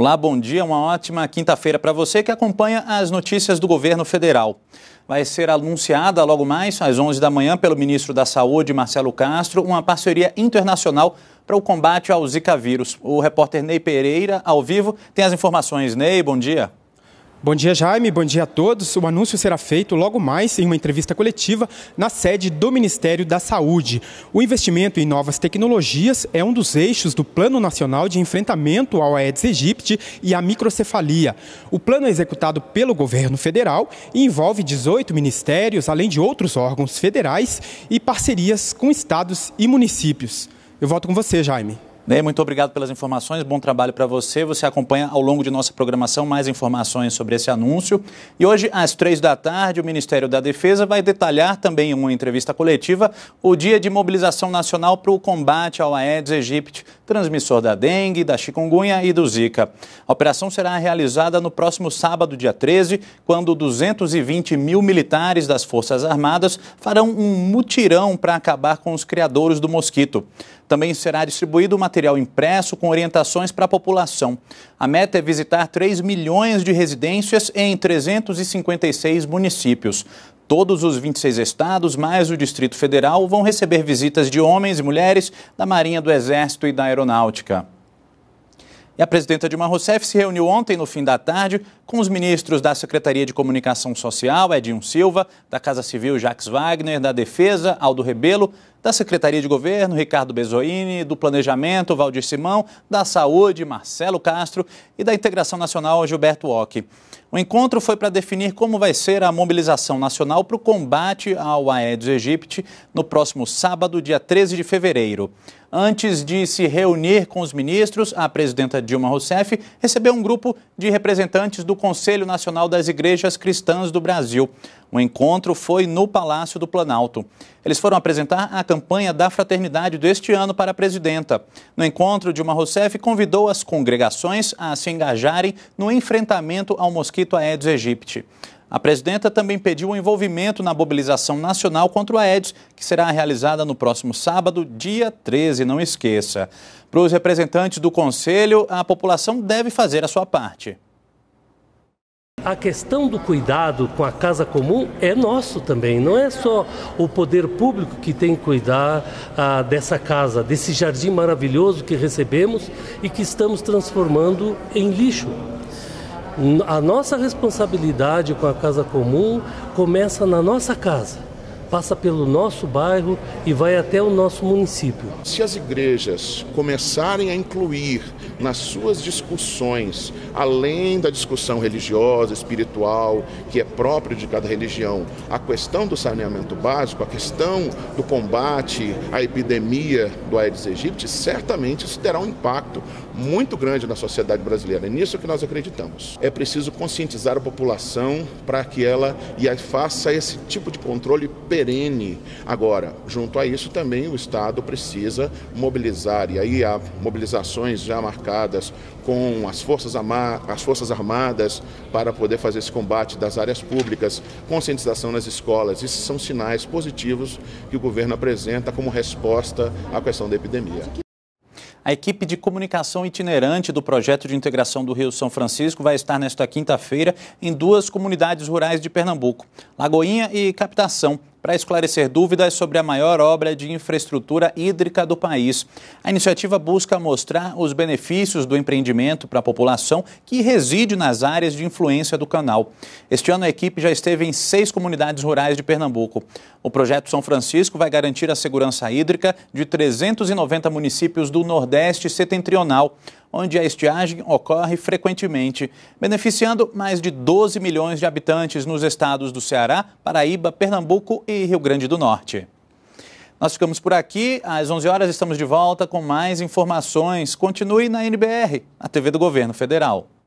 Olá, bom dia, uma ótima quinta-feira para você que acompanha as notícias do governo federal. Vai ser anunciada logo mais, às 11 da manhã, pelo ministro da Saúde, Marcelo Castro, uma parceria internacional para o combate ao Zika vírus. O repórter Ney Pereira, ao vivo, tem as informações. Ney, bom dia. Bom dia, Jaime. Bom dia a todos. O anúncio será feito logo mais em uma entrevista coletiva na sede do Ministério da Saúde. O investimento em novas tecnologias é um dos eixos do Plano Nacional de Enfrentamento ao Aedes aegypti e à microcefalia. O plano é executado pelo governo federal e envolve 18 ministérios, além de outros órgãos federais e parcerias com estados e municípios. Eu volto com você, Jaime. Ney, muito obrigado pelas informações, bom trabalho para você. Você acompanha ao longo de nossa programação mais informações sobre esse anúncio. E hoje, às três da tarde, o Ministério da Defesa vai detalhar também em uma entrevista coletiva o dia de mobilização nacional para o combate ao Aedes aegypti, transmissor da dengue, da chikungunya e do Zika. A operação será realizada no próximo sábado, dia 13, quando 220 mil militares das Forças Armadas farão um mutirão para acabar com os criadores do mosquito. Também será distribuído material impresso com orientações para a população. A meta é visitar 3 milhões de residências em 356 municípios. Todos os 26 estados, mais o Distrito Federal, vão receber visitas de homens e mulheres da Marinha, do Exército e da Aeronáutica. E a presidenta Dilma Rousseff se reuniu ontem, no fim da tarde, com os ministros da Secretaria de Comunicação Social, Edinho Silva, da Casa Civil, Jacques Wagner, da Defesa, Aldo Rebelo, da Secretaria de Governo, Ricardo Bezoini, do Planejamento, Valdir Simão, da Saúde, Marcelo Castro e da Integração Nacional, Gilberto Ock. O encontro foi para definir como vai ser a mobilização nacional para o combate ao Aedes aegypti no próximo sábado, dia 13 de fevereiro. Antes de se reunir com os ministros, a presidenta Dilma Rousseff recebeu um grupo de representantes do Conselho Nacional das Igrejas Cristãs do Brasil. O encontro foi no Palácio do Planalto. Eles foram apresentar a campanha da fraternidade deste ano para a presidenta. No encontro, Dilma Rousseff convidou as congregações a se engajarem no enfrentamento ao mosquito Aedes aegypti. A presidenta também pediu o envolvimento na mobilização nacional contra o Aedes, que será realizada no próximo sábado, dia 13, não esqueça. Para os representantes do Conselho, a população deve fazer a sua parte. A questão do cuidado com a casa comum é nosso também, não é só o poder público que tem que cuidar ah, dessa casa, desse jardim maravilhoso que recebemos e que estamos transformando em lixo. A nossa responsabilidade com a casa comum começa na nossa casa passa pelo nosso bairro e vai até o nosso município. Se as igrejas começarem a incluir nas suas discussões, além da discussão religiosa, espiritual, que é própria de cada religião, a questão do saneamento básico, a questão do combate à epidemia do Aedes aegypti, certamente isso terá um impacto muito grande na sociedade brasileira. É nisso que nós acreditamos. É preciso conscientizar a população para que ela e faça esse tipo de controle perene. Agora, junto a isso também o Estado precisa mobilizar e aí há mobilizações já marcadas com as forças, as forças armadas para poder fazer esse combate das áreas públicas, conscientização nas escolas. Esses são sinais positivos que o governo apresenta como resposta à questão da epidemia. A equipe de comunicação itinerante do projeto de integração do Rio São Francisco vai estar nesta quinta-feira em duas comunidades rurais de Pernambuco, Lagoinha e Captação, para esclarecer dúvidas sobre a maior obra de infraestrutura hídrica do país. A iniciativa busca mostrar os benefícios do empreendimento para a população que reside nas áreas de influência do canal. Este ano, a equipe já esteve em seis comunidades rurais de Pernambuco. O projeto São Francisco vai garantir a segurança hídrica de 390 municípios do Nordeste Setentrional onde a estiagem ocorre frequentemente, beneficiando mais de 12 milhões de habitantes nos estados do Ceará, Paraíba, Pernambuco e Rio Grande do Norte. Nós ficamos por aqui, às 11 horas estamos de volta com mais informações. Continue na NBR, a TV do Governo Federal.